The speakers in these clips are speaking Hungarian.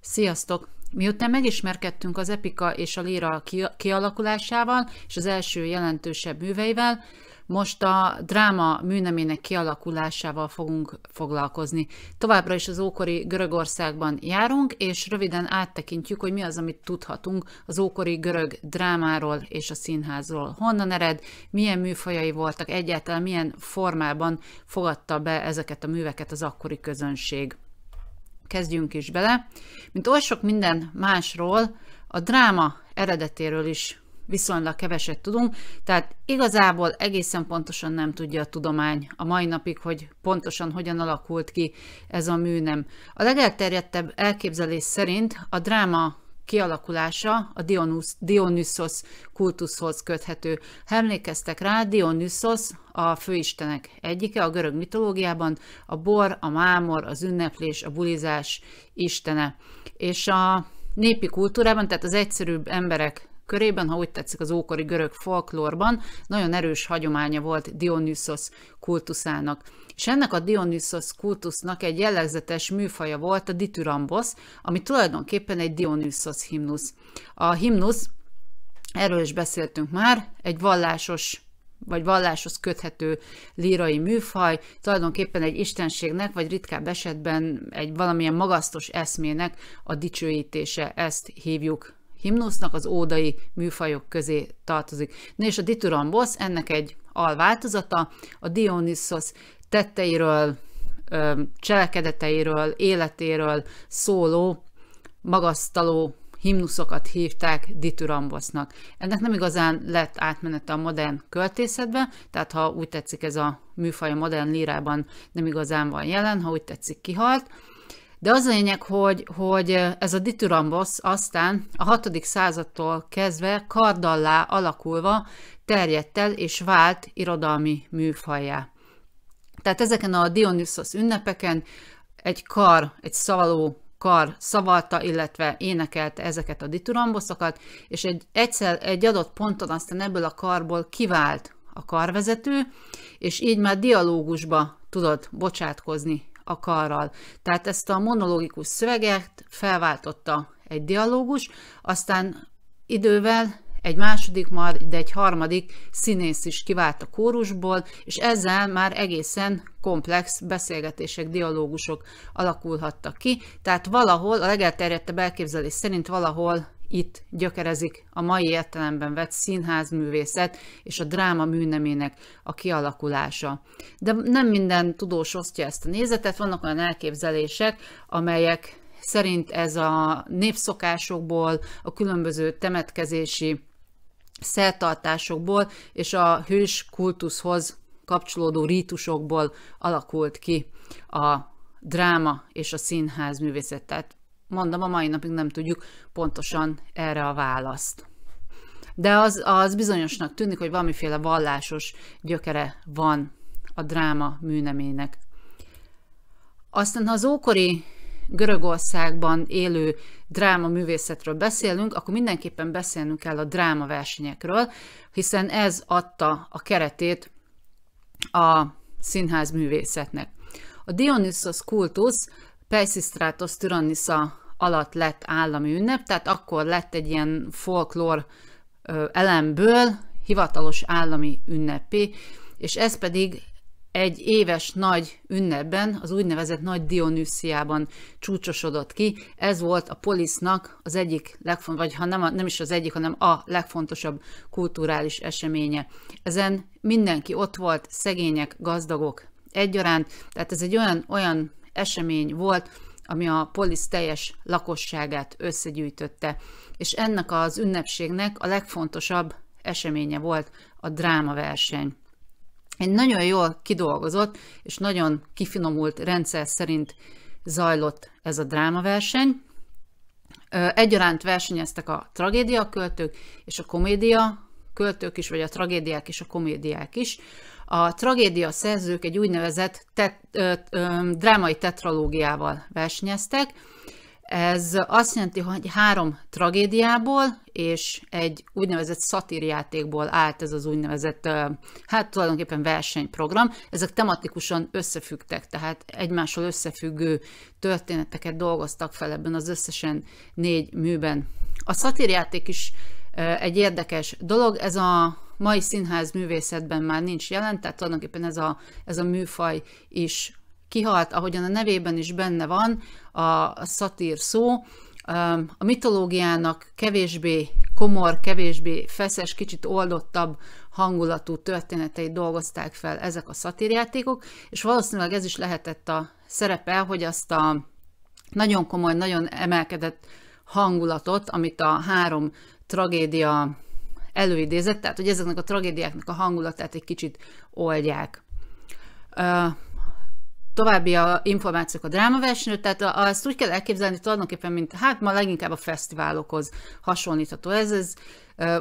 Sziasztok! Miután megismerkedtünk az epika és a líra kialakulásával és az első jelentősebb műveivel, most a dráma műnemének kialakulásával fogunk foglalkozni. Továbbra is az ókori Görögországban járunk, és röviden áttekintjük, hogy mi az, amit tudhatunk az ókori görög drámáról és a színházról. Honnan ered, milyen műfajai voltak, egyáltalán milyen formában fogadta be ezeket a műveket az akkori közönség kezdjünk is bele. Mint oly sok minden másról, a dráma eredetéről is viszonylag keveset tudunk, tehát igazából egészen pontosan nem tudja a tudomány a mai napig, hogy pontosan hogyan alakult ki ez a műnem. A legelterjedtebb elképzelés szerint a dráma kialakulása a Dionus, Dionysos kultuszhoz köthető. Ha emlékeztek rá, Dionysos a főistenek egyike a görög mitológiában, a bor, a mámor, az ünneplés, a bulizás istene. És a népi kultúrában, tehát az egyszerűbb emberek körében, ha úgy tetszik az ókori görög folklórban, nagyon erős hagyománya volt Dionysos kultuszának. És ennek a Dionysos kultusznak egy jellegzetes műfaja volt a Dithyrambos, ami tulajdonképpen egy Dionysos himnusz. A himnusz, erről is beszéltünk már, egy vallásos vagy valláshoz köthető lírai műfaj, tulajdonképpen egy istenségnek, vagy ritkább esetben egy valamilyen magasztos eszmének a dicsőítése, ezt hívjuk himnusznak az ódai műfajok közé tartozik. Na és a Diturambosz, ennek egy alváltozata, a Dionysos tetteiről, cselekedeteiről, életéről szóló, magasztaló himnuszokat hívták Diturambosznak. Ennek nem igazán lett átmenete a modern költészetbe, tehát ha úgy tetszik ez a műfaj a modern lírában nem igazán van jelen, ha úgy tetszik kihalt, de az a lényeg, hogy, hogy ez a dityrambosz aztán a 6. századtól kezdve kardallá alakulva terjedt el és vált irodalmi műfajjá. Tehát ezeken a Dionysos ünnepeken egy kar, egy szavaló kar szavalta, illetve énekelte ezeket a ditüramboszokat, és egy, egyszer, egy adott ponton aztán ebből a karból kivált a karvezető, és így már dialógusba tudott bocsátkozni a karral. Tehát ezt a monológikus szöveget felváltotta egy dialógus, aztán idővel egy második, majd egy harmadik színész is kivált a kórusból, és ezzel már egészen komplex beszélgetések, dialógusok alakulhattak ki. Tehát valahol, a legelterjedtebb elképzelés szerint valahol itt gyökerezik a mai értelemben vett színházművészet és a dráma műnemének a kialakulása. De nem minden tudós osztja ezt a nézetet, vannak olyan elképzelések, amelyek szerint ez a népszokásokból, a különböző temetkezési szertartásokból és a hős kultuszhoz kapcsolódó rítusokból alakult ki a dráma és a színház művészet. Tehát mondom, a mai napig nem tudjuk pontosan erre a választ. De az, az bizonyosnak tűnik, hogy valamiféle vallásos gyökere van a dráma műnemének. Aztán, ha az ókori Görögországban élő dráma művészetről beszélünk, akkor mindenképpen beszélnünk kell a dráma versenyekről, hiszen ez adta a keretét a színház művészetnek. A Dionysos kultusz Peisistratos Tyrannisza alatt lett állami ünnep, tehát akkor lett egy ilyen folklór elemből hivatalos állami ünnepé, és ez pedig egy éves nagy ünnepben, az úgynevezett Nagy Dionüsziában csúcsosodott ki. Ez volt a polisznak az egyik, legfont, vagy ha nem, a, nem is az egyik, hanem a legfontosabb kulturális eseménye. Ezen mindenki ott volt, szegények, gazdagok egyaránt, tehát ez egy olyan, olyan esemény volt, ami a polisz teljes lakosságát összegyűjtötte, és ennek az ünnepségnek a legfontosabb eseménye volt a drámaverseny. Egy nagyon jól kidolgozott és nagyon kifinomult rendszer szerint zajlott ez a drámaverseny. Egyaránt versenyeztek a tragédia költők és a komédia költők is, vagy a tragédiák és a komédiák is. A tragédia szerzők egy úgynevezett tet, ö, ö, drámai tetralógiával versenyeztek. Ez azt jelenti, hogy három tragédiából és egy úgynevezett szatírjátékból állt ez az úgynevezett, hát tulajdonképpen versenyprogram. Ezek tematikusan összefüggtek, tehát egymással összefüggő történeteket dolgoztak fel ebben az összesen négy műben. A szatírjáték is egy érdekes dolog. Ez a mai színház művészetben már nincs jelen, tehát tulajdonképpen ez a, ez a műfaj is kihalt, ahogyan a nevében is benne van a, a szatír szó. A mitológiának kevésbé komor, kevésbé feszes, kicsit oldottabb hangulatú történetei dolgozták fel ezek a szatírjátékok, és valószínűleg ez is lehetett a szerepe, hogy azt a nagyon komoly, nagyon emelkedett hangulatot, amit a három tragédia előidézett, tehát hogy ezeknek a tragédiáknak a hangulatát egy kicsit oldják. További a információk a drámaversenyről, tehát azt úgy kell elképzelni tulajdonképpen, mint hát ma leginkább a fesztiválokhoz hasonlítható. Ez, ez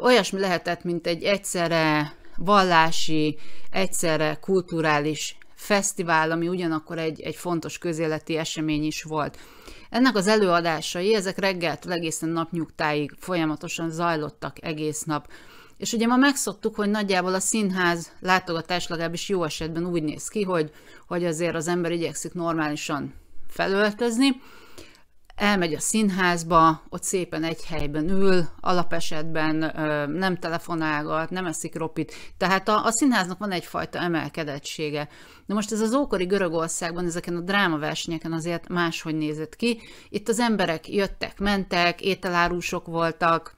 olyasmi lehetett, mint egy egyszerre vallási, egyszerre kulturális fesztivál, ami ugyanakkor egy, egy fontos közéleti esemény is volt. Ennek az előadásai, ezek reggeltől egészen napnyugtáig folyamatosan zajlottak egész nap. És ugye ma megszoktuk, hogy nagyjából a színház látogatás legalábbis jó esetben úgy néz ki, hogy, hogy azért az ember igyekszik normálisan felöltözni, elmegy a színházba, ott szépen egy helyben ül, alapesetben nem telefonálgat, nem eszik ropit, tehát a, a színháznak van egyfajta emelkedettsége. Na most ez az ókori Görögországban, ezeken a drámaversenyeken azért máshogy nézett ki. Itt az emberek jöttek, mentek, ételárusok voltak,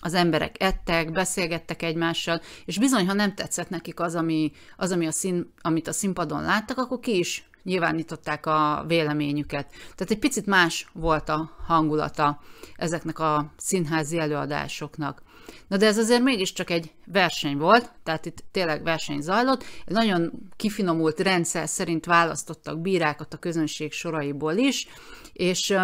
az emberek ettek, beszélgettek egymással, és bizony, ha nem tetszett nekik az, ami, az, ami a szín, amit a színpadon láttak, akkor ki is nyilvánították a véleményüket. Tehát egy picit más volt a hangulata ezeknek a színházi előadásoknak. Na de ez azért mégiscsak egy verseny volt, tehát itt tényleg verseny zajlott. Egy nagyon kifinomult rendszer szerint választottak bírákat a közönség soraiból is, és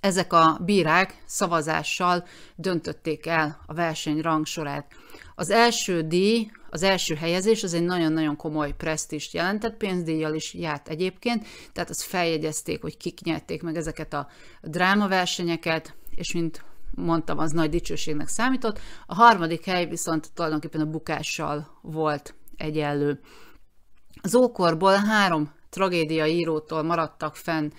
ezek a bírák szavazással döntötték el a verseny rangsorát. Az első díj az első helyezés az egy nagyon-nagyon komoly presztist jelentett, pénzdíjjal is járt egyébként, tehát azt feljegyezték, hogy kik nyerték meg ezeket a drámaversenyeket, és mint mondtam, az nagy dicsőségnek számított. A harmadik hely viszont tulajdonképpen a bukással volt egyenlő. Az ókorból három tragédia írótól maradtak fenn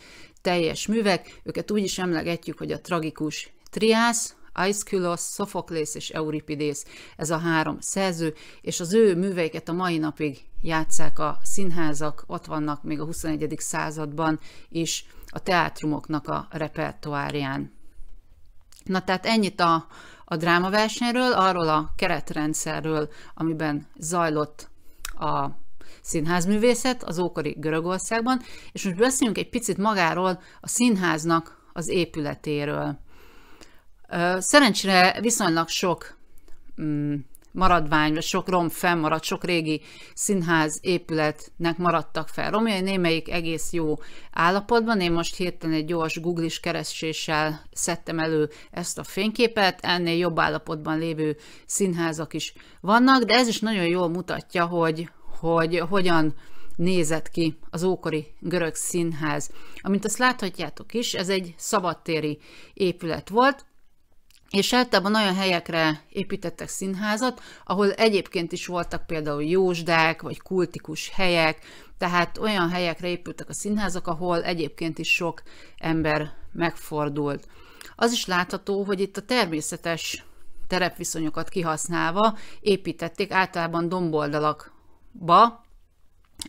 teljes művek, őket úgy is emlegetjük, hogy a tragikus triász, Aiskylos, Sophocles és Euripides, ez a három szerző, és az ő műveiket a mai napig játszák a színházak, ott vannak még a 21. században is a teátrumoknak a repertoárián. Na tehát ennyit a, a drámaversenyről, arról a keretrendszerről, amiben zajlott a színházművészet az ókori Görögországban, és most beszéljünk egy picit magáról a színháznak az épületéről. Szerencsére viszonylag sok mm, maradvány, vagy sok rom fennmaradt, sok régi színház épületnek maradtak fel romjai, némelyik egész jó állapotban. Én most hirtelen egy gyors googlis kereséssel szedtem elő ezt a fényképet, ennél jobb állapotban lévő színházak is vannak, de ez is nagyon jól mutatja, hogy, hogy hogyan nézett ki az ókori görög színház. Amint azt láthatjátok is, ez egy szabadtéri épület volt, és általában olyan helyekre építettek színházat, ahol egyébként is voltak például jósdák, vagy kultikus helyek, tehát olyan helyekre épültek a színházak, ahol egyébként is sok ember megfordult. Az is látható, hogy itt a természetes terepviszonyokat kihasználva építették általában domboldalakba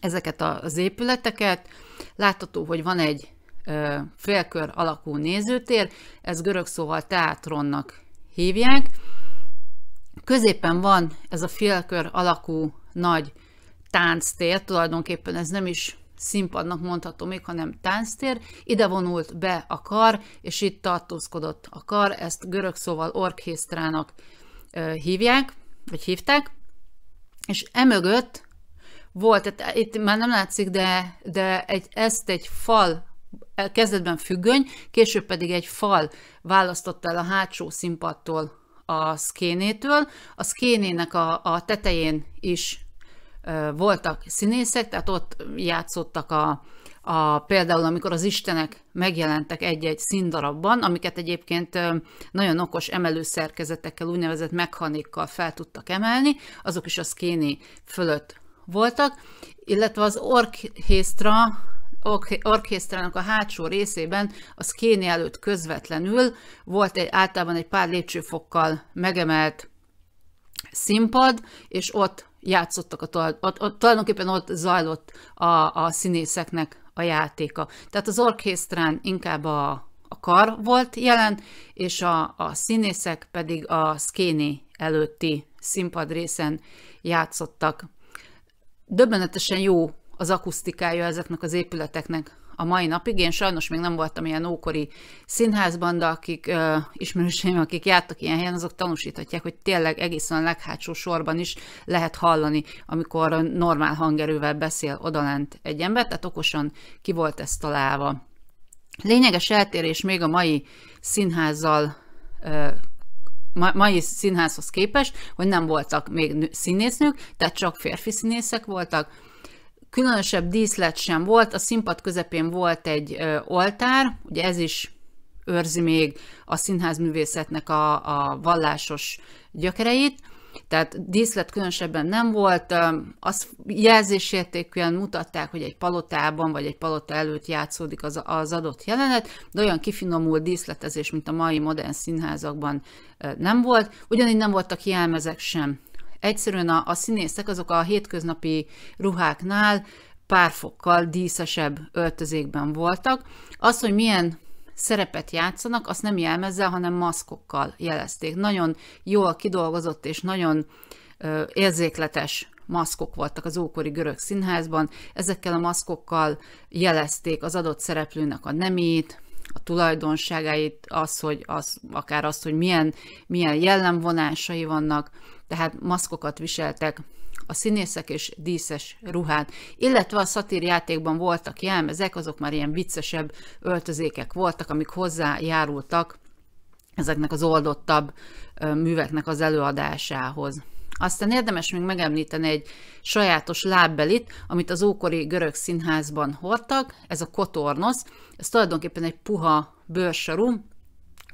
ezeket az épületeket. Látható, hogy van egy félkör alakú nézőtér, ez görög szóval teátronnak hívják. Középen van ez a félkör alakú nagy tánctér, tulajdonképpen ez nem is színpadnak mondható még, hanem tánctér. Ide vonult be a kar, és itt tartózkodott a kar, ezt görög szóval orkhésztrának hívják, vagy hívták, és emögött volt, tehát itt már nem látszik, de, de egy, ezt egy fal kezdetben függöny, később pedig egy fal választotta el a hátsó színpadtól a szkénétől. A szkénének a, a tetején is ö, voltak színészek, tehát ott játszottak a, a, például amikor az istenek megjelentek egy-egy színdarabban, amiket egyébként nagyon okos emelőszerkezetekkel, úgynevezett mechanikkal fel tudtak emelni, azok is a szkéni fölött voltak, illetve az orkhésztra orkésztrának a hátsó részében a szkéni előtt közvetlenül volt egy általában egy pár lépcsőfokkal megemelt színpad, és ott játszottak, a, ott, ott, tulajdonképpen ott zajlott a, a színészeknek a játéka. Tehát az orkésztrán inkább a, a kar volt jelen, és a, a színészek pedig a szkéni előtti színpad részen játszottak. Döbbenetesen jó az akusztikája ezeknek az épületeknek a mai napig. Én sajnos még nem voltam ilyen ókori színházban, de akik ismerőseim, akik jártak ilyen helyen, azok tanúsíthatják, hogy tényleg egészen a leghátsó sorban is lehet hallani, amikor normál hangerővel beszél odalent egy ember, tehát okosan ki volt ezt találva. Lényeges eltérés még a mai színházzal mai színházhoz képest, hogy nem voltak még színésznők, tehát csak férfi színészek voltak, Különösebb díszlet sem volt, a színpad közepén volt egy oltár, ugye ez is őrzi még a színházművészetnek a, a vallásos gyökereit, tehát díszlet különösebben nem volt, azt jelzésértékűen mutatták, hogy egy palotában vagy egy palota előtt játszódik az, az adott jelenet, de olyan kifinomult díszletezés, mint a mai modern színházakban nem volt, ugyanígy nem voltak jelmezek sem. Egyszerűen a, a színészek azok a hétköznapi ruháknál pár fokkal díszesebb öltözékben voltak. Az, hogy milyen szerepet játszanak, azt nem jelmezzel, hanem maszkokkal jelezték. Nagyon jól kidolgozott és nagyon ö, érzékletes maszkok voltak az ókori görög színházban. Ezekkel a maszkokkal jelezték az adott szereplőnek a nemét, a tulajdonságait, az, hogy az, akár azt, hogy milyen, milyen jellemvonásai vannak, tehát maszkokat viseltek, a színészek és díszes ruhát, illetve a szatírjátékban voltak jelmezek, azok már ilyen viccesebb öltözékek voltak, amik hozzájárultak ezeknek az oldottabb műveknek az előadásához. Aztán érdemes még megemlíteni egy sajátos lábbelit, amit az ókori görög színházban hordtak, ez a kotornosz, ez tulajdonképpen egy puha bőrsarú,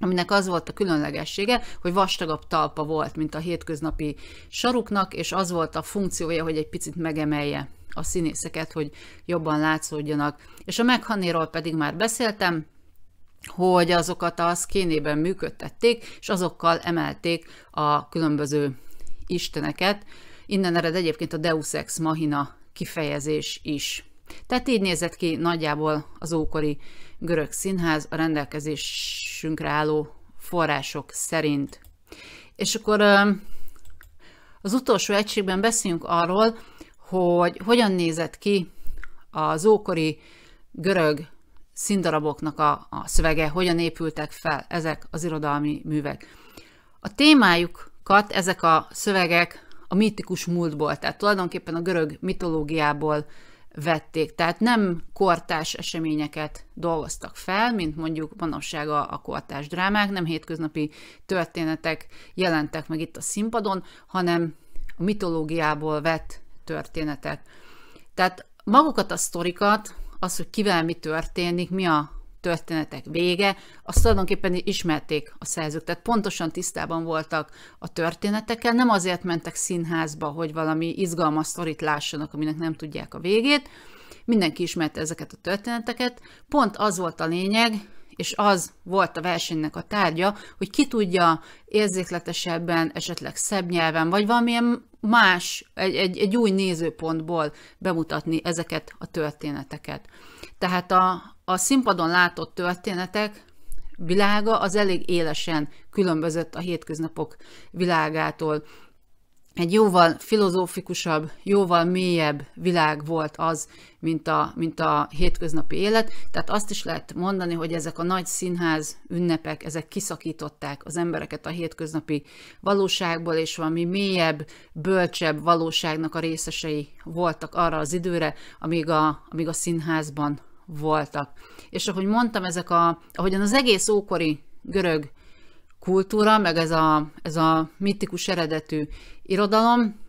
aminek az volt a különlegessége, hogy vastagabb talpa volt, mint a hétköznapi saruknak, és az volt a funkciója, hogy egy picit megemelje a színészeket, hogy jobban látszódjanak. És a meghanéról pedig már beszéltem, hogy azokat a szkénében működtették, és azokkal emelték a különböző isteneket. Innen ered egyébként a Deus Ex Machina kifejezés is. Tehát így nézett ki nagyjából az ókori görög színház a rendelkezésünkre álló források szerint. És akkor az utolsó egységben beszéljünk arról, hogy hogyan nézett ki az ókori görög színdaraboknak a, a szövege, hogyan épültek fel ezek az irodalmi művek. A témájukat ezek a szövegek a mítikus múltból, tehát tulajdonképpen a görög mitológiából vették. Tehát nem kortás eseményeket dolgoztak fel, mint mondjuk manapság a, a kortás drámák, nem hétköznapi történetek jelentek meg itt a színpadon, hanem a mitológiából vett történetek. Tehát magukat a sztorikat, az, hogy kivel mi történik, mi a történetek vége, azt tulajdonképpen ismerték a szerzők, tehát pontosan tisztában voltak a történetekkel, nem azért mentek színházba, hogy valami izgalmas sztorit lássanak, aminek nem tudják a végét, mindenki ismerte ezeket a történeteket, pont az volt a lényeg, és az volt a versenynek a tárgya, hogy ki tudja érzékletesebben, esetleg szebb nyelven, vagy valamilyen más, egy, egy, egy új nézőpontból bemutatni ezeket a történeteket. Tehát a, a színpadon látott történetek világa az elég élesen különbözött a hétköznapok világától egy jóval filozófikusabb, jóval mélyebb világ volt az, mint a, mint a hétköznapi élet. Tehát azt is lehet mondani, hogy ezek a nagy színház ünnepek, ezek kiszakították az embereket a hétköznapi valóságból, és valami mélyebb, bölcsebb valóságnak a részesei voltak arra az időre, amíg a, amíg a színházban voltak. És ahogy mondtam, ezek a, ahogyan az egész ókori görög kultúra, meg ez a, ez a mitikus eredetű irodalom,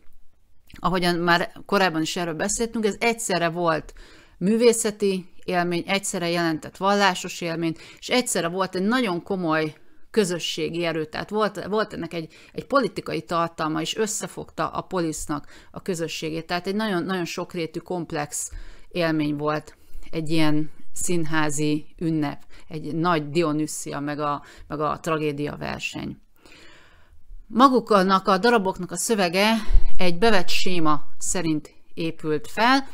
ahogyan már korábban is erről beszéltünk, ez egyszerre volt művészeti élmény, egyszerre jelentett vallásos élményt, és egyszerre volt egy nagyon komoly közösségi erő, tehát volt, volt ennek egy, egy politikai tartalma, és összefogta a polisznak a közösségét, tehát egy nagyon, nagyon sokrétű, komplex élmény volt egy ilyen színházi ünnep egy nagy Dionyssia, meg a, meg a tragédia verseny. Maguknak a daraboknak a szövege egy bevett séma szerint épült fel.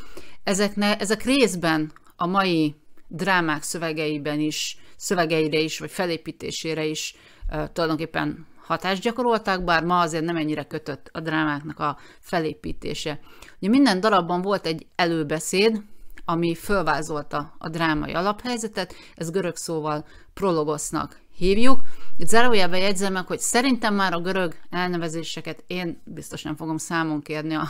Ezek, ne, ezek részben a mai drámák szövegeiben is, szövegeire is, vagy felépítésére is uh, tulajdonképpen hatást gyakoroltak, bár ma azért nem ennyire kötött a drámáknak a felépítése. Ugye minden darabban volt egy előbeszéd, ami fölvázolta a drámai alaphelyzetet, ez görög szóval prologosznak hívjuk. Itt zárójelben jegyzem meg, hogy szerintem már a görög elnevezéseket én biztos nem fogom számon kérni a,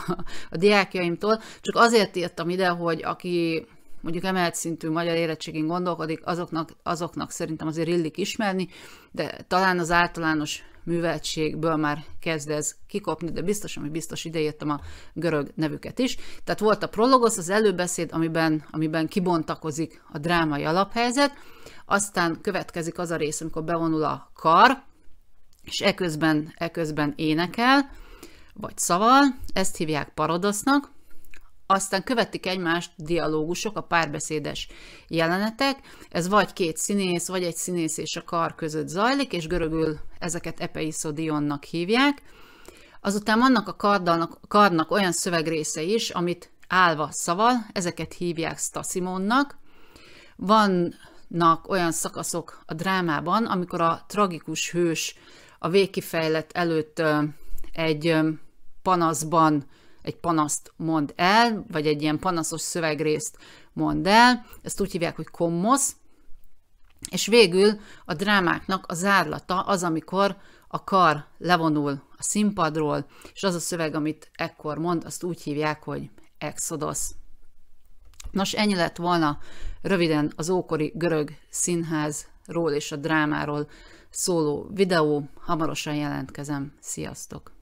a diákjaimtól, csak azért írtam ide, hogy aki mondjuk emelt szintű magyar érettségén gondolkodik, azoknak, azoknak szerintem azért illik ismerni, de talán az általános műveltségből már kezd ez kikopni, de biztos, ami biztos ideértem a görög nevüket is. Tehát volt a prologosz, az előbeszéd, amiben, amiben kibontakozik a drámai alaphelyzet, aztán következik az a rész, amikor bevonul a kar, és eközben, eközben énekel, vagy szaval, ezt hívják parodosznak, aztán követik egymást dialógusok, a párbeszédes jelenetek, ez vagy két színész, vagy egy színész és a kar között zajlik, és görögül ezeket Epeiszó hívják. Azután vannak a kardalnak, karnak olyan szövegrésze is, amit állva szaval, ezeket hívják Stasimonnak. Vannak olyan szakaszok a drámában, amikor a tragikus hős a végkifejlett előtt egy panaszban egy panaszt mond el, vagy egy ilyen panaszos szövegrészt mond el, ezt úgy hívják, hogy kommosz, és végül a drámáknak a zárlata az, amikor a kar levonul a színpadról, és az a szöveg, amit ekkor mond, azt úgy hívják, hogy Exodus. Nos, ennyi lett volna röviden az ókori görög színházról és a drámáról szóló videó. Hamarosan jelentkezem. Sziasztok!